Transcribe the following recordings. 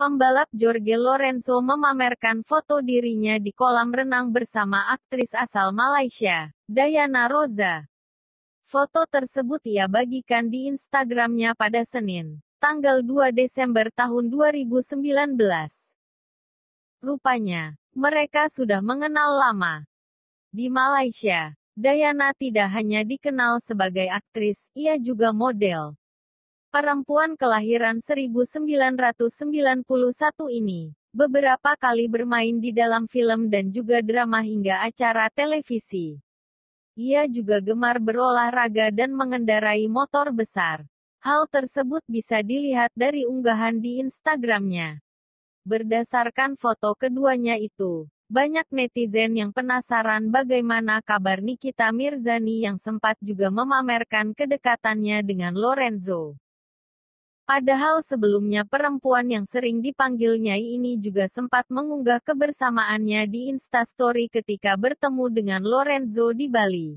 Pembalap Jorge Lorenzo memamerkan foto dirinya di kolam renang bersama aktris asal Malaysia, Dayana Rosa. Foto tersebut ia bagikan di Instagramnya pada Senin, tanggal 2 Desember tahun 2019. Rupanya, mereka sudah mengenal lama. Di Malaysia, Dayana tidak hanya dikenal sebagai aktris, ia juga model. Perempuan kelahiran 1991 ini beberapa kali bermain di dalam film dan juga drama hingga acara televisi. Ia juga gemar berolahraga dan mengendarai motor besar. Hal tersebut bisa dilihat dari unggahan di Instagramnya. Berdasarkan foto keduanya itu, banyak netizen yang penasaran bagaimana kabar Nikita Mirzani yang sempat juga memamerkan kedekatannya dengan Lorenzo. Padahal sebelumnya perempuan yang sering dipanggil Nyai ini juga sempat mengunggah kebersamaannya di Instastory ketika bertemu dengan Lorenzo di Bali.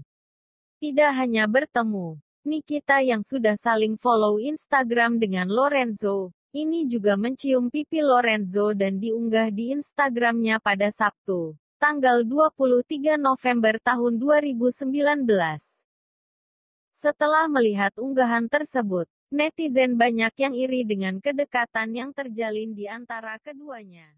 Tidak hanya bertemu, Nikita yang sudah saling follow Instagram dengan Lorenzo, ini juga mencium pipi Lorenzo dan diunggah di Instagramnya pada Sabtu tanggal 23 November tahun 2019. Setelah melihat unggahan tersebut, Netizen banyak yang iri dengan kedekatan yang terjalin di antara keduanya.